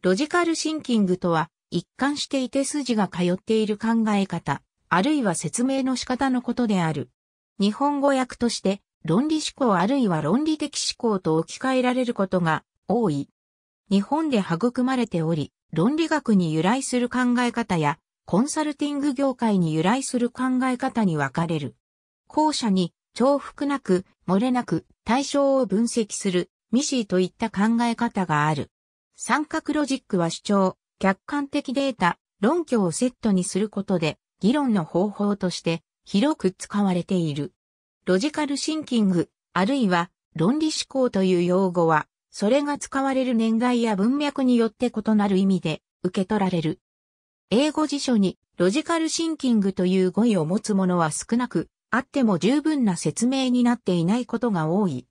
ロジカルシンキングとは、一貫していて筋が通っている考え方、あるいは説明の仕方のことである。日本語訳として、論理思考あるいは論理的思考と置き換えられることが多い。日本で育まれており、論理学に由来する考え方や、コンサルティング業界に由来する考え方に分かれる。後者に、重複なく、漏れなく、対象を分析する、ミシーといった考え方がある。三角ロジックは主張、客観的データ、論拠をセットにすることで、議論の方法として広く使われている。ロジカルシンキング、あるいは論理思考という用語は、それが使われる年代や文脈によって異なる意味で受け取られる。英語辞書にロジカルシンキングという語彙を持つものは少なく、あっても十分な説明になっていないことが多い。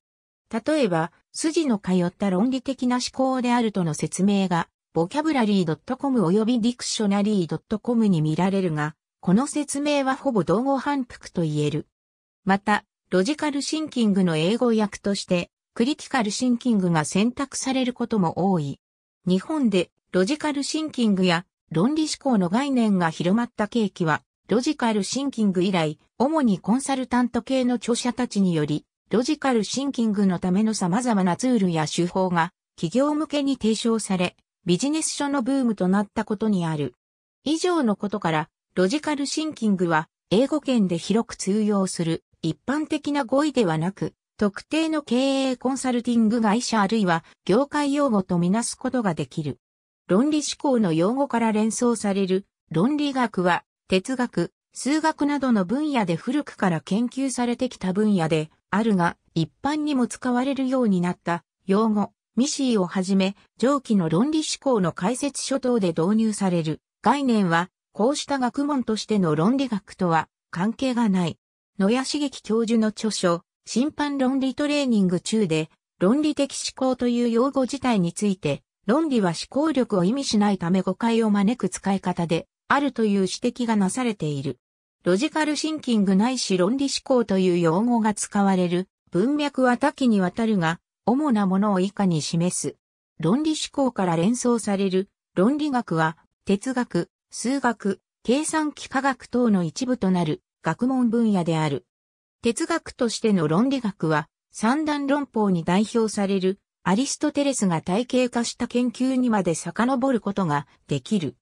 例えば、筋の通った論理的な思考であるとの説明が、ボキャブラリー .com 及びディクショナリー .com に見られるが、この説明はほぼ同語反復と言える。また、ロジカルシンキングの英語訳として、クリティカルシンキングが選択されることも多い。日本でロジカルシンキングや論理思考の概念が広まった契機は、ロジカルシンキング以来、主にコンサルタント系の著者たちによりロジカルシンキングのための様々なツールや手法が企業向けに提唱され、ビジネス書のブームとなったことにある。以上のことから、ロジカルシンキングは英語圏で広く通用する一般的な語彙ではなく、特定の経営コンサルティング会社あるいは業界用語とみなすことができる。論理思考の用語から連想される論理学は哲学、数学などの分野で古くから研究されてきた分野で、あるが、一般にも使われるようになった用語、ミシーをはじめ、上記の論理思考の解説書等で導入される概念は、こうした学問としての論理学とは関係がない。野谷茂樹教授の著書、審判論理トレーニング中で、論理的思考という用語自体について、論理は思考力を意味しないため誤解を招く使い方であるという指摘がなされている。ロジカルシンキングないし論理思考という用語が使われる、文脈は多岐にわたるが、主なものを以下に示す。論理思考から連想される、論理学は、哲学、数学、計算機科学等の一部となる学問分野である。哲学としての論理学は、三段論法に代表されるアリストテレスが体系化した研究にまで遡ることができる。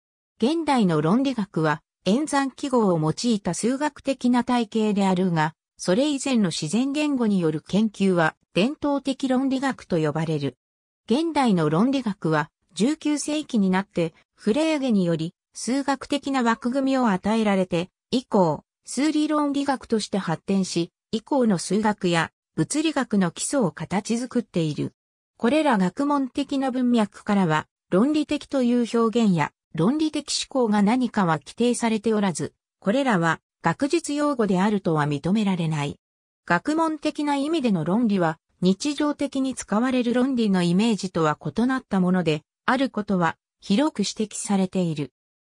現代の論理学は演算記号を用いた数学的な体系であるが、それ以前の自然言語による研究は伝統的論理学と呼ばれる。現代の論理学は19世紀になってフレーゲにより数学的な枠組みを与えられて以降数理論理学として発展し以降の数学や物理学の基礎を形作っている。これら学問的な文脈からは論理的という表現や論理的思考が何かは規定されておらず、これらは学術用語であるとは認められない。学問的な意味での論理は、日常的に使われる論理のイメージとは異なったもので、あることは広く指摘されている。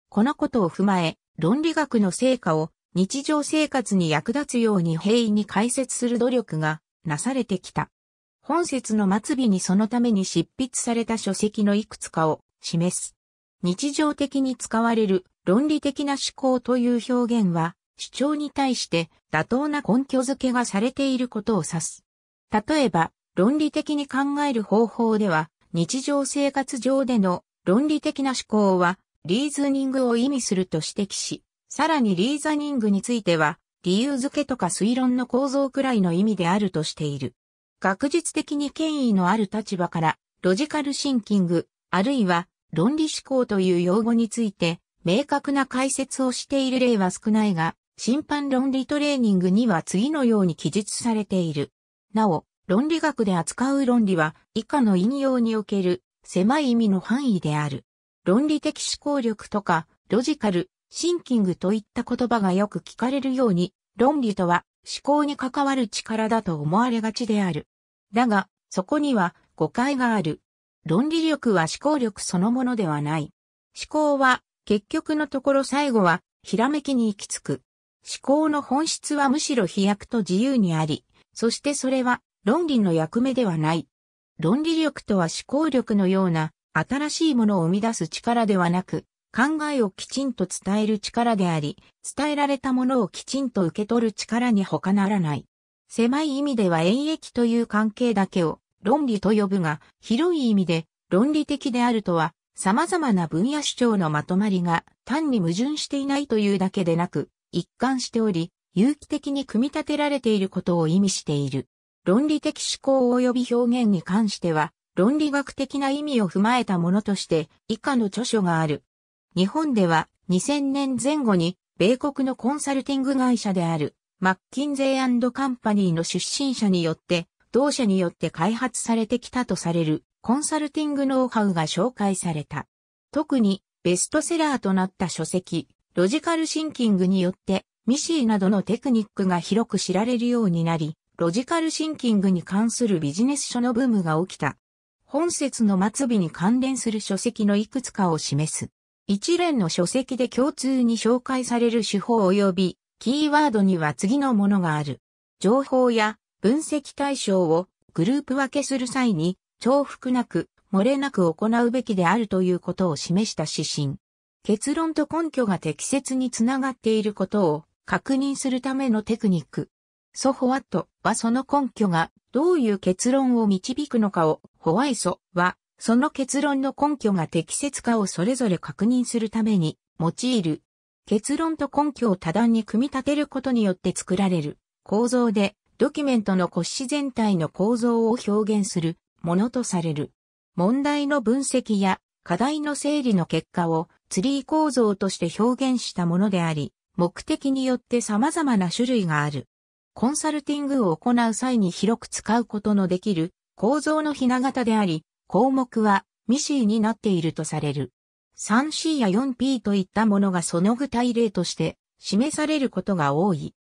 このことを踏まえ、論理学の成果を日常生活に役立つように平易に解説する努力がなされてきた。本節の末尾にそのために執筆された書籍のいくつかを示す。日常的に使われる論理的な思考という表現は、主張に対して妥当な根拠付けがされていることを指す。例えば、論理的に考える方法では、日常生活上での論理的な思考は、リーズニングを意味すると指摘し、さらにリーザニングについては、理由付けとか推論の構造くらいの意味であるとしている。学術的に権威のある立場から、ロジカルシンキング、あるいは論理思考という用語について、明確な解説をしている例は少ないが、審判論理トレーニングには次のように記述されている。なお、論理学で扱う論理は以下の引用における狭い意味の範囲である。論理的思考力とかロジカル、シンキングといった言葉がよく聞かれるように、論理とは思考に関わる力だと思われがちである。だが、そこには誤解がある。論理力は思考力そのものではない。思考は、結局のところ最後は、ひらめきに行き着く。思考の本質はむしろ飛躍と自由にあり、そしてそれは、論理の役目ではない。論理力とは思考力のような、新しいものを生み出す力ではなく、考えをきちんと伝える力であり、伝えられたものをきちんと受け取る力に他ならない。狭い意味では演疫という関係だけを論理と呼ぶが、広い意味で論理的であるとは、様々な分野主張のまとまりが単に矛盾していないというだけでなく、一貫しており、有機的に組み立てられていることを意味している。論理的思考及び表現に関しては、論理学的な意味を踏まえたものとして以下の著書がある。日本では2000年前後に米国のコンサルティング会社であるマッキンゼーカンパニーの出身者によって同社によって開発されてきたとされるコンサルティングノウハウが紹介された。特にベストセラーとなった書籍、ロジカルシンキングによって、ミシーなどのテクニックが広く知られるようになり、ロジカルシンキングに関するビジネス書のブームが起きた。本節の末尾に関連する書籍のいくつかを示す。一連の書籍で共通に紹介される手法及び、キーワードには次のものがある。情報や分析対象をグループ分けする際に重複なく漏れなく行うべきであるということを示した指針。結論と根拠が適切につながっていることを確認するためのテクニック。ソホワットはその根拠がどういう結論を導くのかを、ホワイソはその結論の根拠が適切かをそれぞれ確認するために用いる。結論と根拠を多段に組み立てることによって作られる構造でドキュメントの骨子全体の構造を表現するものとされる。問題の分析や課題の整理の結果をツリー構造として表現したものであり、目的によって様々な種類がある。コンサルティングを行う際に広く使うことのできる構造のひな型であり、項目はミシーになっているとされる。3C や 4P といったものがその具体例として示されることが多い。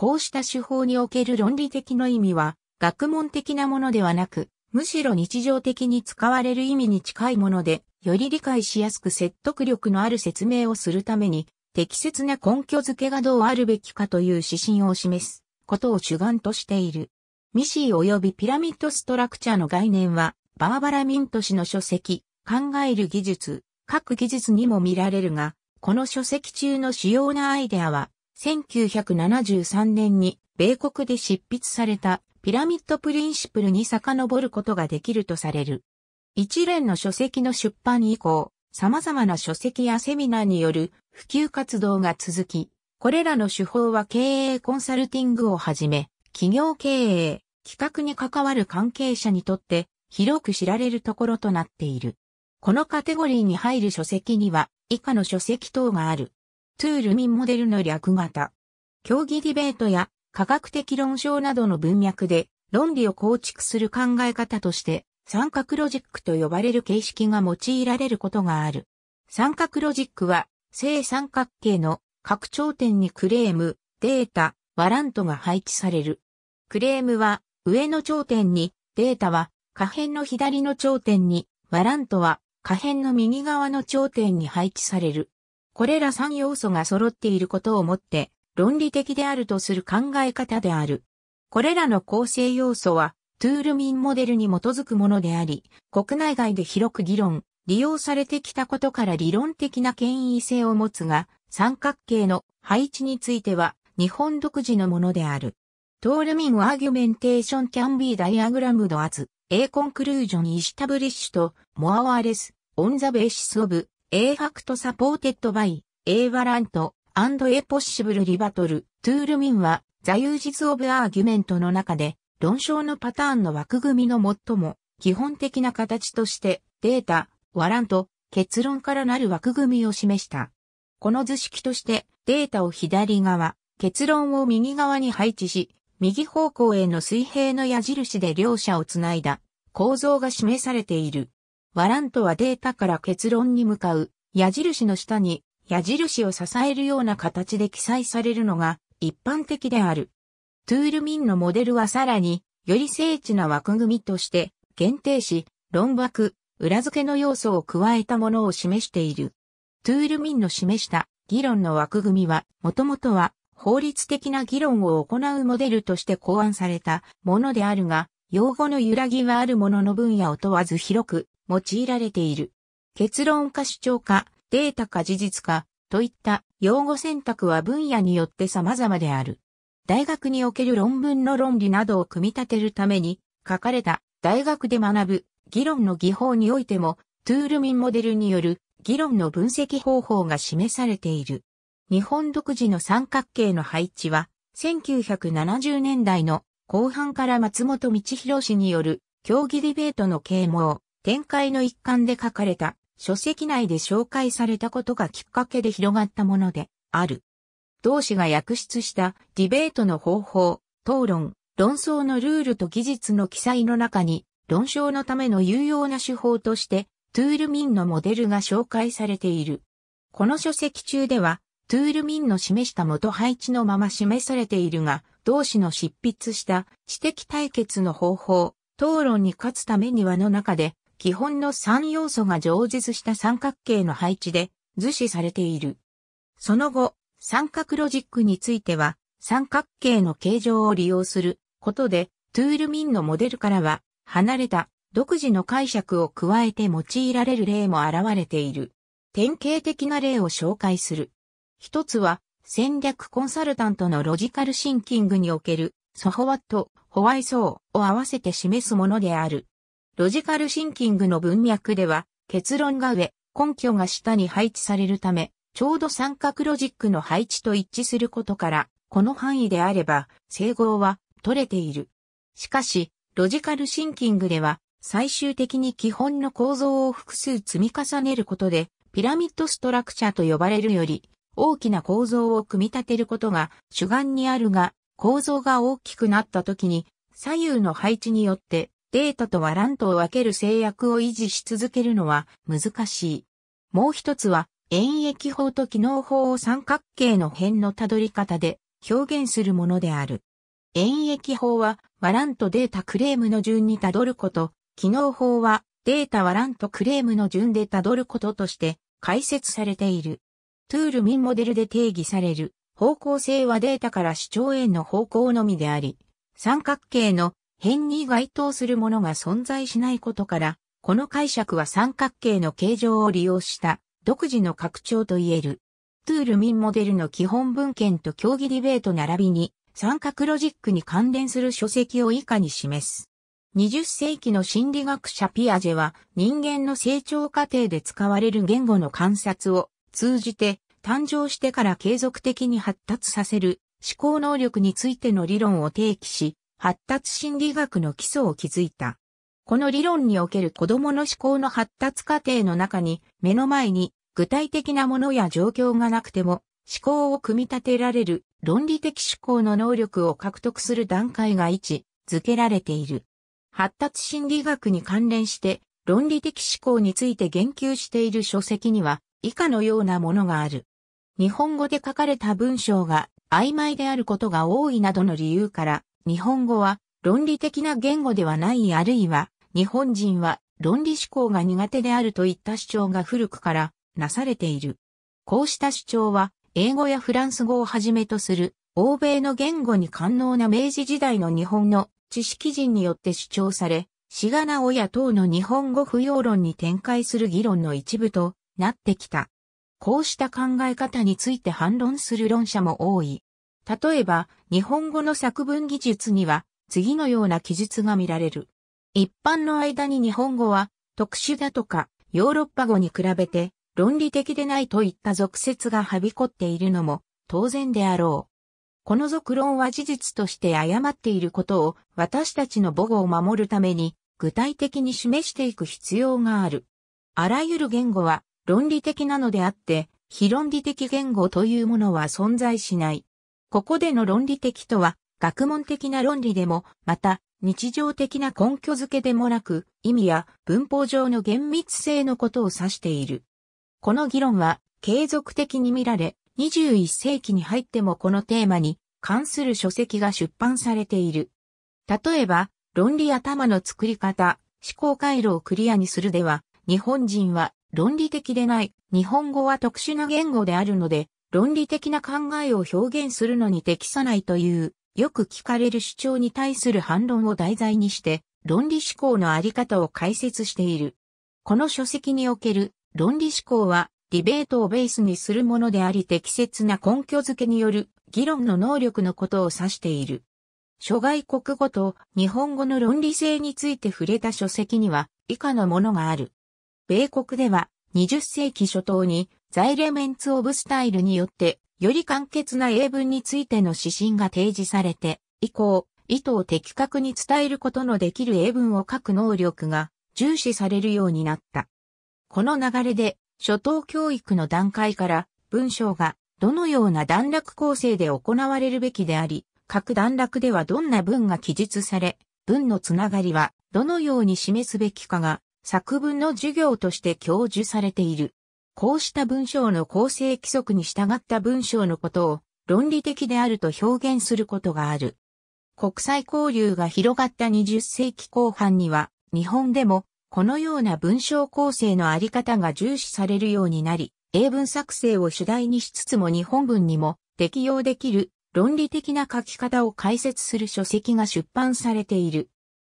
こうした手法における論理的の意味は、学問的なものではなく、むしろ日常的に使われる意味に近いもので、より理解しやすく説得力のある説明をするために、適切な根拠づけがどうあるべきかという指針を示すことを主眼としている。ミシー及びピラミッドストラクチャーの概念は、バーバラ・ミント氏の書籍、考える技術、各技術にも見られるが、この書籍中の主要なアイデアは、1973年に米国で執筆されたピラミッドプリンシプルに遡ることができるとされる。一連の書籍の出版以降、様々な書籍やセミナーによる普及活動が続き、これらの手法は経営コンサルティングをはじめ、企業経営、企画に関わる関係者にとって広く知られるところとなっている。このカテゴリーに入る書籍には以下の書籍等がある。トゥールミンモデルの略型。競技ディベートや科学的論証などの文脈で論理を構築する考え方として三角ロジックと呼ばれる形式が用いられることがある。三角ロジックは正三角形の拡張点にクレーム、データ、ワラントが配置される。クレームは上の頂点に、データは下辺の左の頂点に、ワラントは下辺の右側の頂点に配置される。これら3要素が揃っていることをもって、論理的であるとする考え方である。これらの構成要素は、トゥールミンモデルに基づくものであり、国内外で広く議論、利用されてきたことから理論的な権威性を持つが、三角形の配置については、日本独自のものである。トールミンアーギュメンテーションキャンビーダイアグラムドアズ、A コンクルージョン・イスタブリッシュと、モア・ワーレス、オン・ザ・ベーシス・オブ・ A Fact Supported by A Warrant and A Possible Rebuttal to l e Min は、座右実オブアーギュメントの中で、論証のパターンの枠組みの最も基本的な形として、データ、ワラント、結論からなる枠組みを示した。この図式として、データを左側、結論を右側に配置し、右方向への水平の矢印で両者をつないだ構造が示されている。ワラントはデータから結論に向かう矢印の下に矢印を支えるような形で記載されるのが一般的である。トゥールミンのモデルはさらにより精緻な枠組みとして限定し、論枠、裏付けの要素を加えたものを示している。トゥールミンの示した議論の枠組みは、もともとは法律的な議論を行うモデルとして考案されたものであるが、用語の揺らぎはあるものの分野を問わず広く用いられている。結論か主張か、データか事実か、といった用語選択は分野によって様々である。大学における論文の論理などを組み立てるために書かれた大学で学ぶ議論の技法においてもトゥールミンモデルによる議論の分析方法が示されている。日本独自の三角形の配置は1970年代の後半から松本道博氏による競技ディベートの啓蒙、展開の一環で書かれた書籍内で紹介されたことがきっかけで広がったものである。同志が訳出したディベートの方法、討論、論争のルールと技術の記載の中に、論証のための有用な手法として、トゥールミンのモデルが紹介されている。この書籍中では、トゥールミンの示した元配置のまま示されているが、同志の執筆した知的対決の方法、討論に勝つためにはの中で、基本の3要素が上述した三角形の配置で図示されている。その後、三角ロジックについては、三角形の形状を利用することで、トゥールミンのモデルからは離れた独自の解釈を加えて用いられる例も現れている。典型的な例を紹介する。一つは、戦略コンサルタントのロジカルシンキングにおける、ソホワット、ホワイソーを合わせて示すものである。ロジカルシンキングの文脈では、結論が上、根拠が下に配置されるため、ちょうど三角ロジックの配置と一致することから、この範囲であれば、整合は取れている。しかし、ロジカルシンキングでは、最終的に基本の構造を複数積み重ねることで、ピラミッドストラクチャーと呼ばれるより、大きな構造を組み立てることが主眼にあるが、構造が大きくなった時に、左右の配置によってデータとはンとを分ける制約を維持し続けるのは難しい。もう一つは、演疫法と機能法を三角形の辺のたどり方で表現するものである。演疫法は、ワランとデータクレームの順にたどること、機能法は、データワランとクレームの順でたどることとして解説されている。トゥールミンモデルで定義される方向性はデータから主張への方向のみであり、三角形の辺に該当するものが存在しないことから、この解釈は三角形の形状を利用した独自の拡張と言える。トゥールミンモデルの基本文献と競技ディベート並びに三角ロジックに関連する書籍を以下に示す。20世紀の心理学者ピアジェは人間の成長過程で使われる言語の観察を通じて誕生してから継続的に発達させる思考能力についての理論を提起し、発達心理学の基礎を築いた。この理論における子供の思考の発達過程の中に、目の前に具体的なものや状況がなくても、思考を組み立てられる論理的思考の能力を獲得する段階が位置づけられている。発達心理学に関連して論理的思考について言及している書籍には以下のようなものがある。日本語で書かれた文章が曖昧であることが多いなどの理由から日本語は論理的な言語ではないあるいは日本人は論理思考が苦手であるといった主張が古くからなされている。こうした主張は英語やフランス語をはじめとする欧米の言語に官能な明治時代の日本の知識人によって主張され、シがなオや等の日本語不要論に展開する議論の一部となってきた。こうした考え方について反論する論者も多い。例えば、日本語の作文技術には、次のような記述が見られる。一般の間に日本語は、特殊だとか、ヨーロッパ語に比べて、論理的でないといった俗説がはびこっているのも、当然であろう。この俗論は事実として誤っていることを、私たちの母語を守るために、具体的に示していく必要がある。あらゆる言語は、論理的なのであって、非論理的言語というものは存在しない。ここでの論理的とは、学問的な論理でも、また、日常的な根拠づけでもなく、意味や文法上の厳密性のことを指している。この議論は、継続的に見られ、21世紀に入ってもこのテーマに関する書籍が出版されている。例えば、論理頭の作り方、思考回路をクリアにするでは、日本人は論理的でない、日本語は特殊な言語であるので、論理的な考えを表現するのに適さないという、よく聞かれる主張に対する反論を題材にして、論理思考のあり方を解説している。この書籍における論理思考は、ディベートをベースにするものであり適切な根拠づけによる議論の能力のことを指している。諸外国語と日本語の論理性について触れた書籍には以下のものがある。米国では20世紀初頭にザイレメンツ・オブ・スタイルによって、より簡潔な英文についての指針が提示されて、以降、意図を的確に伝えることのできる英文を書く能力が重視されるようになった。この流れで、初等教育の段階から文章がどのような段落構成で行われるべきであり、各段落ではどんな文が記述され、文のつながりはどのように示すべきかが作文の授業として教授されている。こうした文章の構成規則に従った文章のことを論理的であると表現することがある。国際交流が広がった20世紀後半には、日本でもこのような文章構成のあり方が重視されるようになり、英文作成を主題にしつつも日本文にも適用できる論理的な書き方を解説する書籍が出版されている。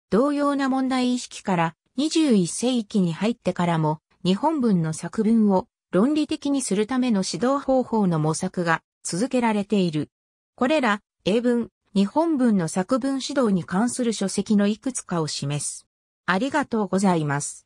同様な問題意識から21世紀に入ってからも日本文の作文を論理的にするための指導方法の模索が続けられている。これら、英文、日本文の作文指導に関する書籍のいくつかを示す。ありがとうございます。